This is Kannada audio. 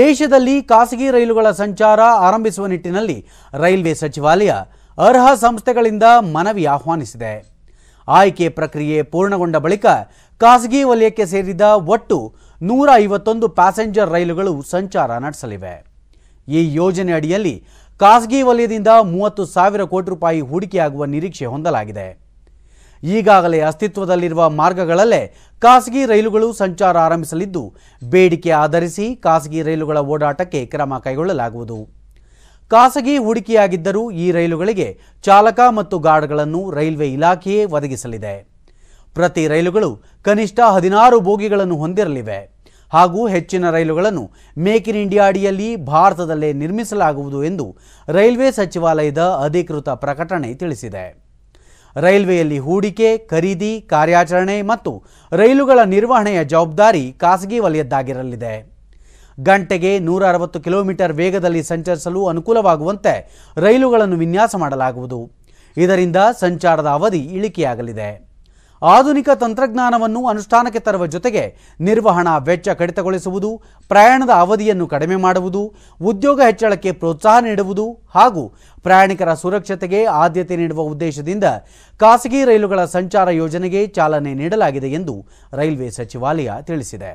ದೇಶದಲ್ಲಿ ಖಾಸಗಿ ರೈಲುಗಳ ಸಂಚಾರ ಆರಂಭಿಸುವ ನಿಟ್ಟಿನಲ್ಲಿ ರೈಲ್ವೆ ಸಚಿವಾಲಯ ಅರ್ಹ ಸಂಸ್ಥೆಗಳಿಂದ ಮನವಿ ಆಹ್ವಾನಿಸಿದೆ ಆಯ್ಕೆ ಪ್ರಕ್ರಿಯೆ ಪೂರ್ಣಗೊಂಡ ಬಳಿಕ ಖಾಸಗಿ ವಲಯಕ್ಕೆ ಸೇರಿದ ಒಟ್ಟು ನೂರ ಐವತ್ತೊಂದು ಪ್ಯಾಸೆಂಜರ್ ರೈಲುಗಳು ಸಂಚಾರ ನಡೆಸಲಿವೆ ಈ ಯೋಜನೆ ಅಡಿಯಲ್ಲಿ ಖಾಸಗಿ ವಲಯದಿಂದ ಮೂವತ್ತು ಸಾವಿರ ಕೋಟಿ ರೂಪಾಯಿ ಹೂಡಿಕೆಯಾಗುವ ನಿರೀಕ್ಷೆ ಹೊಂದಲಾಗಿದೆ ಈಗಾಗಲೇ ಅಸ್ತಿತ್ವದಲ್ಲಿರುವ ಮಾರ್ಗಗಳಲ್ಲೇ ಖಾಸಗಿ ರೈಲುಗಳು ಸಂಚಾರ ಆರಂಭಿಸಲಿದ್ದು ಬೇಡಿಕೆ ಆಧರಿಸಿ ಖಾಸಗಿ ರೈಲುಗಳ ಓಡಾಟಕ್ಕೆ ಕ್ರಮ ಕೈಗೊಳ್ಳಲಾಗುವುದು ಖಾಸಗಿ ಹೂಡಿಕೆಯಾಗಿದ್ದರೂ ಈ ರೈಲುಗಳಿಗೆ ಚಾಲಕ ಮತ್ತು ಗಾರ್ಡ್ಗಳನ್ನು ರೈಲ್ವೆ ಇಲಾಖೆಯೇ ಒದಗಿಸಲಿದೆ ಪ್ರತಿ ರೈಲುಗಳು ಕನಿಷ್ಠ ಹದಿನಾರು ಬೋಗಿಗಳನ್ನು ಹೊಂದಿರಲಿವೆ ಹಾಗೂ ಹೆಚ್ಚಿನ ರೈಲುಗಳನ್ನು ಮೇಕ್ ಇನ್ ಇಂಡಿಯಾ ಅಡಿಯಲ್ಲಿ ಭಾರತದಲ್ಲೇ ನಿರ್ಮಿಸಲಾಗುವುದು ಎಂದು ರೈಲ್ವೆ ಸಚಿವಾಲಯದ ಅಧಿಕೃತ ಪ್ರಕಟಣೆ ತಿಳಿಸಿದೆ ರೈಲ್ವೆಯಲ್ಲಿ ಹೂಡಿಕೆ ಖರೀದಿ ಕಾರ್ಯಾಚರಣೆ ಮತ್ತು ರೈಲುಗಳ ನಿರ್ವಹಣೆಯ ಜವಾಬ್ದಾರಿ ಖಾಸಗಿ ವಲಯದ್ದಾಗಿರಲಿದೆ ಗಂಟೆಗೆ ನೂರ ಅರವತ್ತು ಕಿಲೋಮೀಟರ್ ವೇಗದಲ್ಲಿ ಸಂಚರಿಸಲು ಅನುಕೂಲವಾಗುವಂತೆ ರೈಲುಗಳನ್ನು ವಿನ್ಯಾಸ ಮಾಡಲಾಗುವುದು ಇದರಿಂದ ಸಂಚಾರದ ಅವಧಿ ಇಳಿಕೆಯಾಗಲಿದೆ ಆಧುನಿಕ ತಂತ್ರಜ್ಞಾನವನ್ನು ಅನುಷ್ಠಾನಕ್ಕೆ ತರುವ ಜೊತೆಗೆ ನಿರ್ವಹಣಾ ವೆಚ್ಚ ಕಡಿತಗೊಳಿಸುವುದು ಪ್ರಯಾಣದ ಅವಧಿಯನ್ನು ಕಡಿಮೆ ಮಾಡುವುದು ಉದ್ಯೋಗ ಹೆಚ್ಚಳಕ್ಕೆ ಪ್ರೋತ್ಸಾಹ ನೀಡುವುದು ಹಾಗೂ ಪ್ರಯಾಣಿಕರ ಸುರಕ್ಷತೆಗೆ ಆದ್ಯತೆ ನೀಡುವ ಉದ್ದೇಶದಿಂದ ಖಾಸಗಿ ರೈಲುಗಳ ಸಂಚಾರ ಯೋಜನೆಗೆ ಚಾಲನೆ ನೀಡಲಾಗಿದೆ ಎಂದು ರೈಲ್ವೆ ಸಚಿವಾಲಯ ತಿಳಿಸಿದೆ